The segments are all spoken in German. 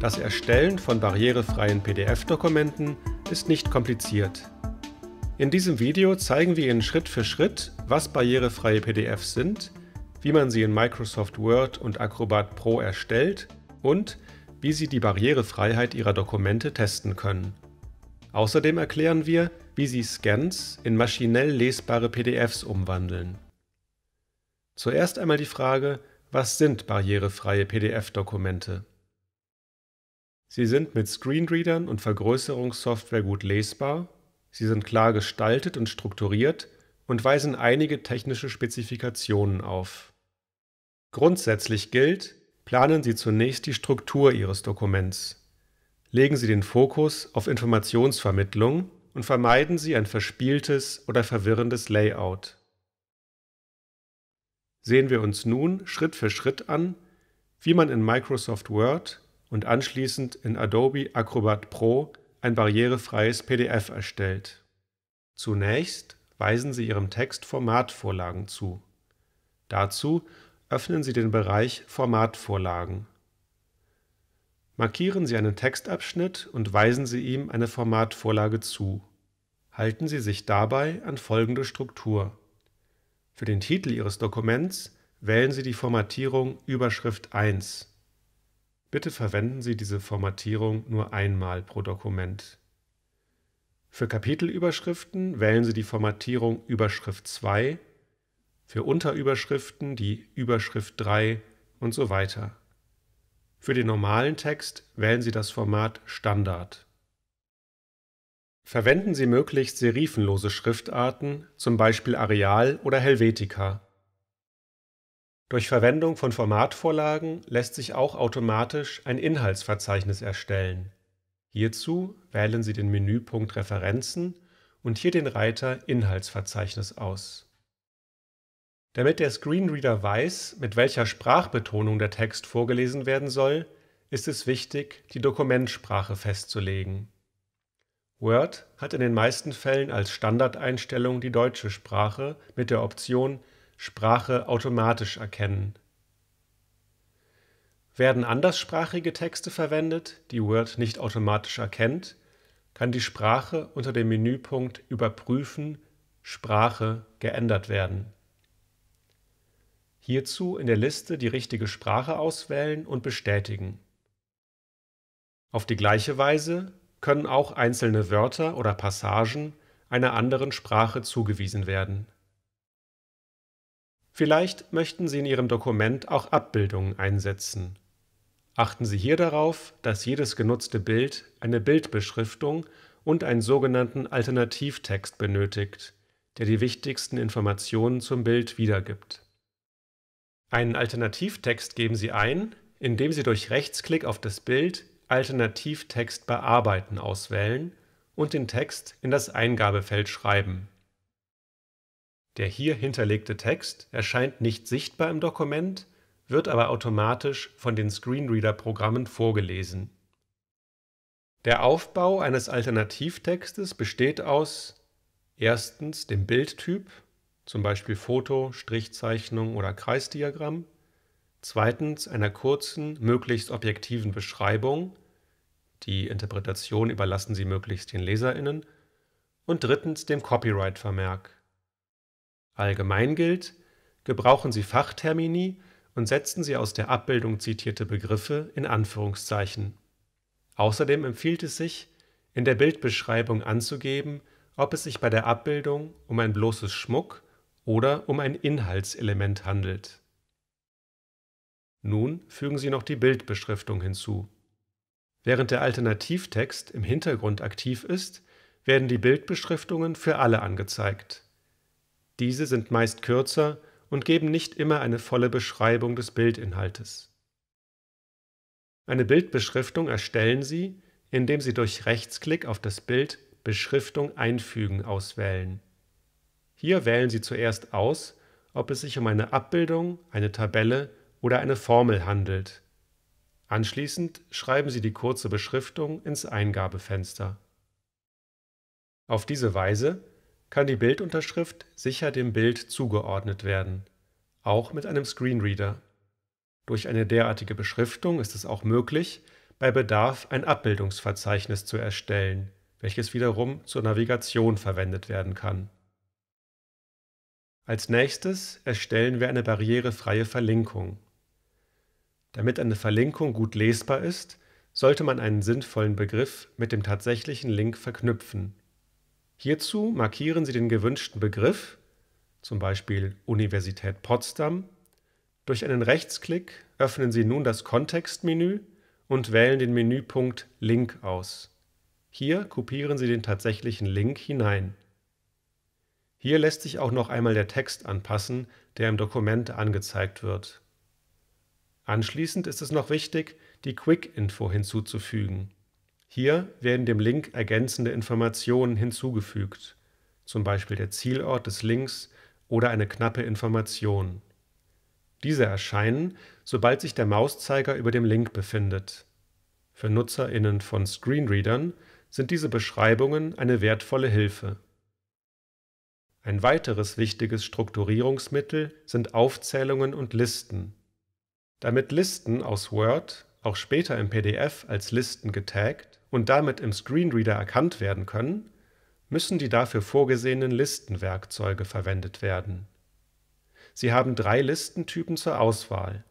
Das Erstellen von barrierefreien PDF-Dokumenten ist nicht kompliziert. In diesem Video zeigen wir Ihnen Schritt für Schritt, was barrierefreie PDFs sind, wie man sie in Microsoft Word und Acrobat Pro erstellt und wie Sie die Barrierefreiheit Ihrer Dokumente testen können. Außerdem erklären wir, wie Sie Scans in maschinell lesbare PDFs umwandeln. Zuerst einmal die Frage, was sind barrierefreie PDF-Dokumente? Sie sind mit Screenreadern und Vergrößerungssoftware gut lesbar, sie sind klar gestaltet und strukturiert und weisen einige technische Spezifikationen auf. Grundsätzlich gilt, planen Sie zunächst die Struktur Ihres Dokuments. Legen Sie den Fokus auf Informationsvermittlung und vermeiden Sie ein verspieltes oder verwirrendes Layout. Sehen wir uns nun Schritt für Schritt an, wie man in Microsoft Word und anschließend in Adobe Acrobat Pro ein barrierefreies PDF erstellt. Zunächst weisen Sie Ihrem Text Formatvorlagen zu. Dazu öffnen Sie den Bereich Formatvorlagen. Markieren Sie einen Textabschnitt und weisen Sie ihm eine Formatvorlage zu. Halten Sie sich dabei an folgende Struktur. Für den Titel Ihres Dokuments wählen Sie die Formatierung Überschrift 1. Bitte verwenden Sie diese Formatierung nur einmal pro Dokument. Für Kapitelüberschriften wählen Sie die Formatierung Überschrift 2, für Unterüberschriften die Überschrift 3 und so weiter. Für den normalen Text wählen Sie das Format Standard. Verwenden Sie möglichst serifenlose Schriftarten, zum Beispiel Arial oder Helvetica. Durch Verwendung von Formatvorlagen lässt sich auch automatisch ein Inhaltsverzeichnis erstellen. Hierzu wählen Sie den Menüpunkt Referenzen und hier den Reiter Inhaltsverzeichnis aus. Damit der Screenreader weiß, mit welcher Sprachbetonung der Text vorgelesen werden soll, ist es wichtig, die Dokumentsprache festzulegen. Word hat in den meisten Fällen als Standardeinstellung die deutsche Sprache mit der Option Sprache automatisch erkennen. Werden anderssprachige Texte verwendet, die Word nicht automatisch erkennt, kann die Sprache unter dem Menüpunkt Überprüfen Sprache geändert werden. Hierzu in der Liste die richtige Sprache auswählen und bestätigen. Auf die gleiche Weise können auch einzelne Wörter oder Passagen einer anderen Sprache zugewiesen werden. Vielleicht möchten Sie in Ihrem Dokument auch Abbildungen einsetzen. Achten Sie hier darauf, dass jedes genutzte Bild eine Bildbeschriftung und einen sogenannten Alternativtext benötigt, der die wichtigsten Informationen zum Bild wiedergibt. Einen Alternativtext geben Sie ein, indem Sie durch Rechtsklick auf das Bild Alternativtext bearbeiten auswählen und den Text in das Eingabefeld schreiben der hier hinterlegte Text erscheint nicht sichtbar im Dokument, wird aber automatisch von den Screenreader-Programmen vorgelesen. Der Aufbau eines Alternativtextes besteht aus erstens dem Bildtyp, zum Beispiel Foto, Strichzeichnung oder Kreisdiagramm, zweitens einer kurzen, möglichst objektiven Beschreibung, die Interpretation überlassen Sie möglichst den Leserinnen, und drittens dem Copyright-Vermerk. Allgemein gilt, gebrauchen Sie Fachtermini und setzen Sie aus der Abbildung zitierte Begriffe in Anführungszeichen. Außerdem empfiehlt es sich, in der Bildbeschreibung anzugeben, ob es sich bei der Abbildung um ein bloßes Schmuck oder um ein Inhaltselement handelt. Nun fügen Sie noch die Bildbeschriftung hinzu. Während der Alternativtext im Hintergrund aktiv ist, werden die Bildbeschriftungen für alle angezeigt diese sind meist kürzer und geben nicht immer eine volle Beschreibung des Bildinhaltes. Eine Bildbeschriftung erstellen Sie, indem Sie durch Rechtsklick auf das Bild Beschriftung einfügen auswählen. Hier wählen Sie zuerst aus, ob es sich um eine Abbildung, eine Tabelle oder eine Formel handelt. Anschließend schreiben Sie die kurze Beschriftung ins Eingabefenster. Auf diese Weise kann die Bildunterschrift sicher dem Bild zugeordnet werden, auch mit einem Screenreader. Durch eine derartige Beschriftung ist es auch möglich, bei Bedarf ein Abbildungsverzeichnis zu erstellen, welches wiederum zur Navigation verwendet werden kann. Als nächstes erstellen wir eine barrierefreie Verlinkung. Damit eine Verlinkung gut lesbar ist, sollte man einen sinnvollen Begriff mit dem tatsächlichen Link verknüpfen Hierzu markieren Sie den gewünschten Begriff, zum Beispiel Universität Potsdam. Durch einen Rechtsklick öffnen Sie nun das Kontextmenü und wählen den Menüpunkt Link aus. Hier kopieren Sie den tatsächlichen Link hinein. Hier lässt sich auch noch einmal der Text anpassen, der im Dokument angezeigt wird. Anschließend ist es noch wichtig, die Quick-Info hinzuzufügen. Hier werden dem Link ergänzende Informationen hinzugefügt, zum Beispiel der Zielort des Links oder eine knappe Information. Diese erscheinen, sobald sich der Mauszeiger über dem Link befindet. Für NutzerInnen von Screenreadern sind diese Beschreibungen eine wertvolle Hilfe. Ein weiteres wichtiges Strukturierungsmittel sind Aufzählungen und Listen. Damit Listen aus Word auch später im PDF als Listen getaggt und damit im Screenreader erkannt werden können, müssen die dafür vorgesehenen Listenwerkzeuge verwendet werden. Sie haben drei Listentypen zur Auswahl.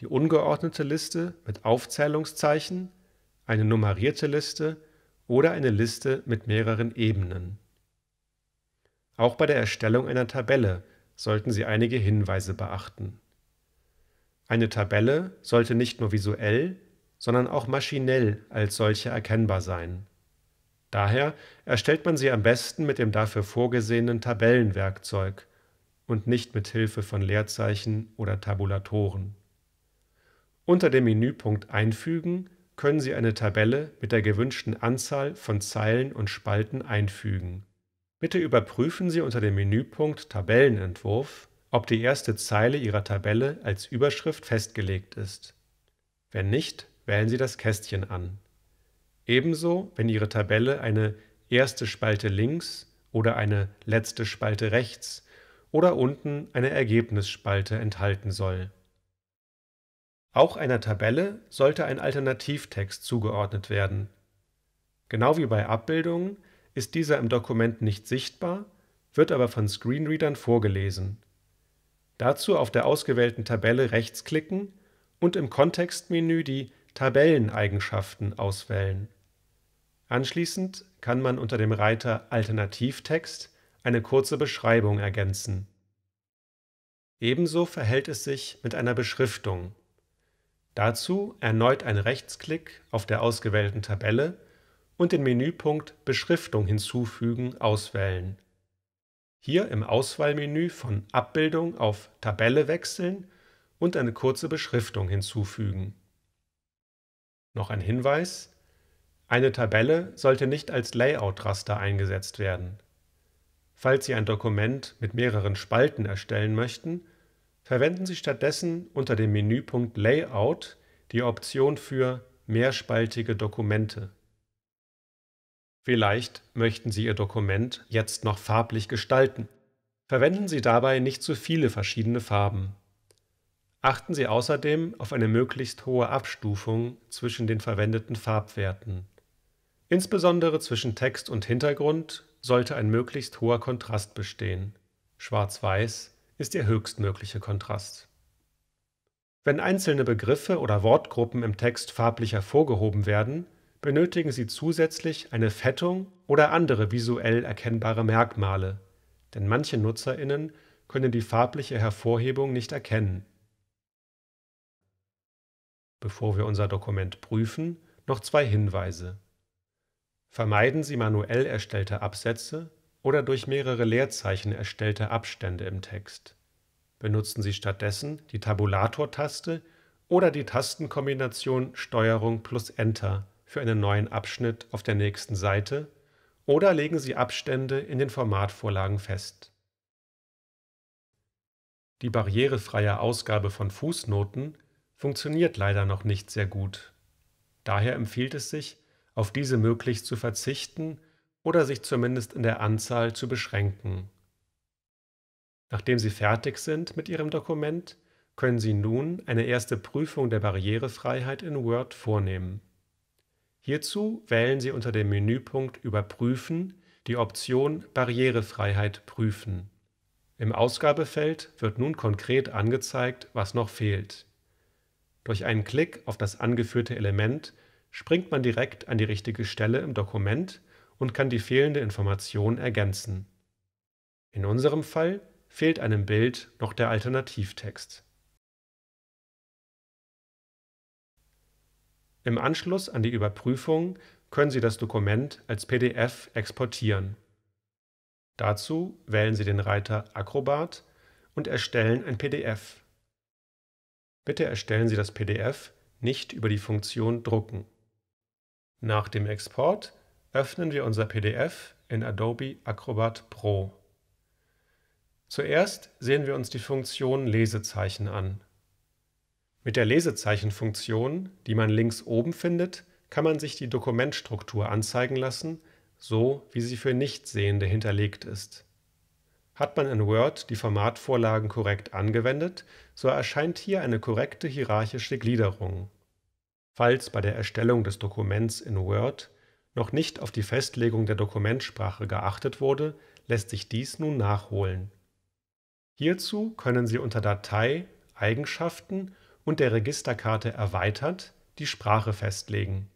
Die ungeordnete Liste mit Aufzählungszeichen, eine nummerierte Liste oder eine Liste mit mehreren Ebenen. Auch bei der Erstellung einer Tabelle sollten Sie einige Hinweise beachten. Eine Tabelle sollte nicht nur visuell, sondern auch maschinell als solche erkennbar sein. Daher erstellt man sie am besten mit dem dafür vorgesehenen Tabellenwerkzeug und nicht mit Hilfe von Leerzeichen oder Tabulatoren. Unter dem Menüpunkt Einfügen können Sie eine Tabelle mit der gewünschten Anzahl von Zeilen und Spalten einfügen. Bitte überprüfen Sie unter dem Menüpunkt Tabellenentwurf, ob die erste Zeile Ihrer Tabelle als Überschrift festgelegt ist. Wenn nicht, wählen Sie das Kästchen an. Ebenso, wenn Ihre Tabelle eine erste Spalte links oder eine letzte Spalte rechts oder unten eine Ergebnisspalte enthalten soll. Auch einer Tabelle sollte ein Alternativtext zugeordnet werden. Genau wie bei Abbildungen ist dieser im Dokument nicht sichtbar, wird aber von Screenreadern vorgelesen. Dazu auf der ausgewählten Tabelle rechts klicken und im Kontextmenü die Tabelleneigenschaften auswählen. Anschließend kann man unter dem Reiter Alternativtext eine kurze Beschreibung ergänzen. Ebenso verhält es sich mit einer Beschriftung. Dazu erneut ein Rechtsklick auf der ausgewählten Tabelle und den Menüpunkt Beschriftung hinzufügen auswählen. Hier im Auswahlmenü von Abbildung auf Tabelle wechseln und eine kurze Beschriftung hinzufügen. Noch ein Hinweis. Eine Tabelle sollte nicht als Layout-Raster eingesetzt werden. Falls Sie ein Dokument mit mehreren Spalten erstellen möchten, verwenden Sie stattdessen unter dem Menüpunkt Layout die Option für Mehrspaltige Dokumente. Vielleicht möchten Sie Ihr Dokument jetzt noch farblich gestalten. Verwenden Sie dabei nicht zu viele verschiedene Farben. Achten Sie außerdem auf eine möglichst hohe Abstufung zwischen den verwendeten Farbwerten. Insbesondere zwischen Text und Hintergrund sollte ein möglichst hoher Kontrast bestehen. Schwarz-Weiß ist der höchstmögliche Kontrast. Wenn einzelne Begriffe oder Wortgruppen im Text farblich hervorgehoben werden, benötigen Sie zusätzlich eine Fettung oder andere visuell erkennbare Merkmale, denn manche Nutzerinnen können die farbliche Hervorhebung nicht erkennen. Bevor wir unser Dokument prüfen, noch zwei Hinweise. Vermeiden Sie manuell erstellte Absätze oder durch mehrere Leerzeichen erstellte Abstände im Text. Benutzen Sie stattdessen die Tabulator-Taste oder die Tastenkombination Steuerung plus Enter für einen neuen Abschnitt auf der nächsten Seite oder legen Sie Abstände in den Formatvorlagen fest. Die barrierefreie Ausgabe von Fußnoten funktioniert leider noch nicht sehr gut. Daher empfiehlt es sich, auf diese möglichst zu verzichten oder sich zumindest in der Anzahl zu beschränken. Nachdem Sie fertig sind mit Ihrem Dokument, können Sie nun eine erste Prüfung der Barrierefreiheit in Word vornehmen. Hierzu wählen Sie unter dem Menüpunkt Überprüfen die Option Barrierefreiheit prüfen. Im Ausgabefeld wird nun konkret angezeigt, was noch fehlt. Durch einen Klick auf das angeführte Element springt man direkt an die richtige Stelle im Dokument und kann die fehlende Information ergänzen. In unserem Fall fehlt einem Bild noch der Alternativtext. Im Anschluss an die Überprüfung können Sie das Dokument als PDF exportieren. Dazu wählen Sie den Reiter Acrobat und erstellen ein PDF. Bitte erstellen Sie das PDF nicht über die Funktion Drucken. Nach dem Export öffnen wir unser PDF in Adobe Acrobat Pro. Zuerst sehen wir uns die Funktion Lesezeichen an. Mit der Lesezeichenfunktion, die man links oben findet, kann man sich die Dokumentstruktur anzeigen lassen, so wie sie für Nichtsehende hinterlegt ist. Hat man in Word die Formatvorlagen korrekt angewendet, so erscheint hier eine korrekte hierarchische Gliederung. Falls bei der Erstellung des Dokuments in Word noch nicht auf die Festlegung der Dokumentsprache geachtet wurde, lässt sich dies nun nachholen. Hierzu können Sie unter Datei, Eigenschaften und der Registerkarte erweitert die Sprache festlegen.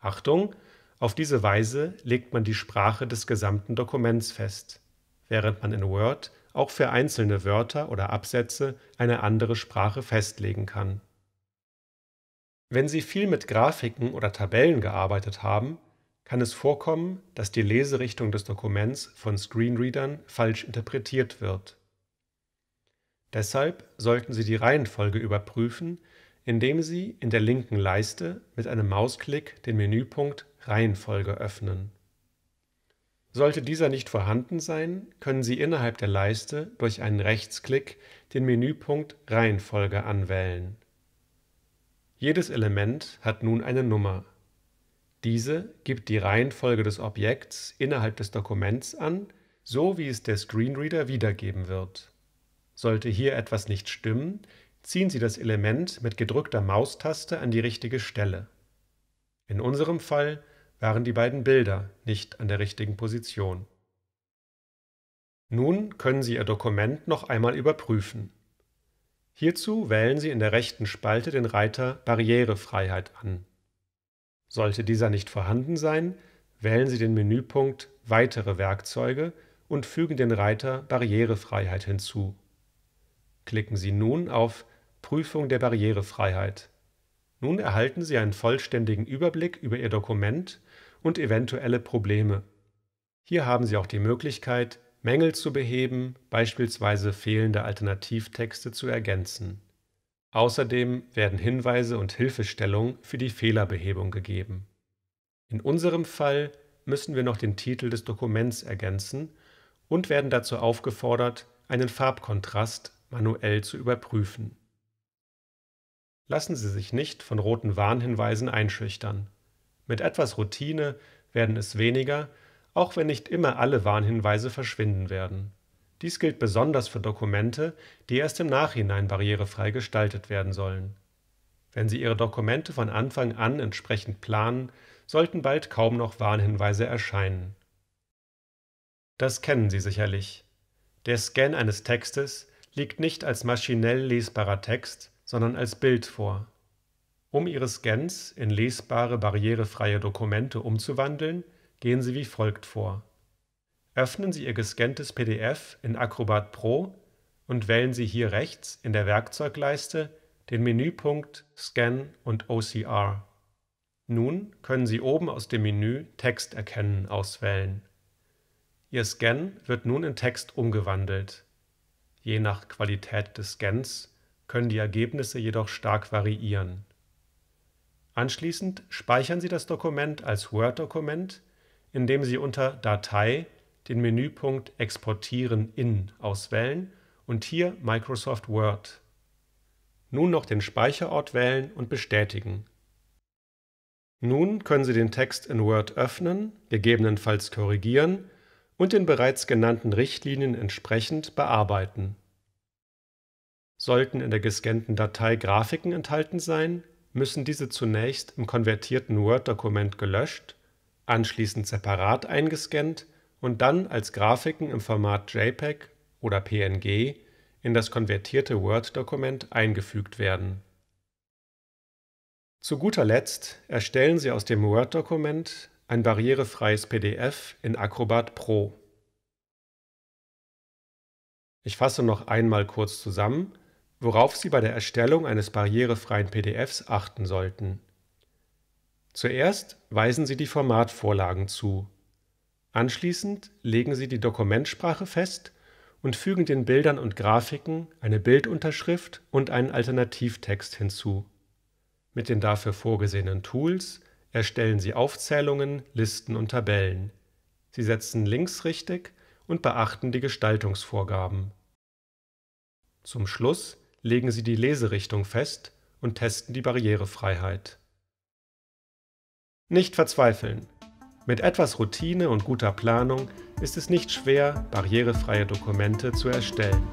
Achtung, auf diese Weise legt man die Sprache des gesamten Dokuments fest während man in Word auch für einzelne Wörter oder Absätze eine andere Sprache festlegen kann. Wenn Sie viel mit Grafiken oder Tabellen gearbeitet haben, kann es vorkommen, dass die Leserichtung des Dokuments von Screenreadern falsch interpretiert wird. Deshalb sollten Sie die Reihenfolge überprüfen, indem Sie in der linken Leiste mit einem Mausklick den Menüpunkt Reihenfolge öffnen. Sollte dieser nicht vorhanden sein, können Sie innerhalb der Leiste durch einen Rechtsklick den Menüpunkt Reihenfolge anwählen. Jedes Element hat nun eine Nummer. Diese gibt die Reihenfolge des Objekts innerhalb des Dokuments an, so wie es der Screenreader wiedergeben wird. Sollte hier etwas nicht stimmen, ziehen Sie das Element mit gedrückter Maustaste an die richtige Stelle. In unserem Fall waren die beiden Bilder nicht an der richtigen Position. Nun können Sie Ihr Dokument noch einmal überprüfen. Hierzu wählen Sie in der rechten Spalte den Reiter Barrierefreiheit an. Sollte dieser nicht vorhanden sein, wählen Sie den Menüpunkt Weitere Werkzeuge und fügen den Reiter Barrierefreiheit hinzu. Klicken Sie nun auf Prüfung der Barrierefreiheit. Nun erhalten Sie einen vollständigen Überblick über Ihr Dokument und eventuelle Probleme. Hier haben Sie auch die Möglichkeit, Mängel zu beheben, beispielsweise fehlende Alternativtexte zu ergänzen. Außerdem werden Hinweise und Hilfestellungen für die Fehlerbehebung gegeben. In unserem Fall müssen wir noch den Titel des Dokuments ergänzen und werden dazu aufgefordert, einen Farbkontrast manuell zu überprüfen. Lassen Sie sich nicht von roten Warnhinweisen einschüchtern. Mit etwas Routine werden es weniger, auch wenn nicht immer alle Warnhinweise verschwinden werden. Dies gilt besonders für Dokumente, die erst im Nachhinein barrierefrei gestaltet werden sollen. Wenn Sie Ihre Dokumente von Anfang an entsprechend planen, sollten bald kaum noch Warnhinweise erscheinen. Das kennen Sie sicherlich. Der Scan eines Textes liegt nicht als maschinell lesbarer Text, sondern als Bild vor. Um ihre Scans in lesbare, barrierefreie Dokumente umzuwandeln, gehen Sie wie folgt vor. Öffnen Sie Ihr gescanntes PDF in Acrobat Pro und wählen Sie hier rechts in der Werkzeugleiste den Menüpunkt Scan und OCR. Nun können Sie oben aus dem Menü Text erkennen auswählen. Ihr Scan wird nun in Text umgewandelt. Je nach Qualität des Scans können die Ergebnisse jedoch stark variieren. Anschließend speichern Sie das Dokument als Word-Dokument, indem Sie unter Datei den Menüpunkt Exportieren in auswählen und hier Microsoft Word. Nun noch den Speicherort wählen und bestätigen. Nun können Sie den Text in Word öffnen, gegebenenfalls korrigieren und den bereits genannten Richtlinien entsprechend bearbeiten. Sollten in der gescannten Datei Grafiken enthalten sein, müssen diese zunächst im konvertierten Word-Dokument gelöscht, anschließend separat eingescannt und dann als Grafiken im Format JPEG oder PNG in das konvertierte Word-Dokument eingefügt werden. Zu guter Letzt erstellen Sie aus dem Word-Dokument ein barrierefreies PDF in Acrobat Pro. Ich fasse noch einmal kurz zusammen, worauf Sie bei der Erstellung eines barrierefreien PDFs achten sollten. Zuerst weisen Sie die Formatvorlagen zu. Anschließend legen Sie die Dokumentsprache fest und fügen den Bildern und Grafiken eine Bildunterschrift und einen Alternativtext hinzu. Mit den dafür vorgesehenen Tools erstellen Sie Aufzählungen, Listen und Tabellen. Sie setzen Links richtig und beachten die Gestaltungsvorgaben. Zum Schluss legen sie die Leserichtung fest und testen die Barrierefreiheit. Nicht verzweifeln. Mit etwas Routine und guter Planung ist es nicht schwer, barrierefreie Dokumente zu erstellen.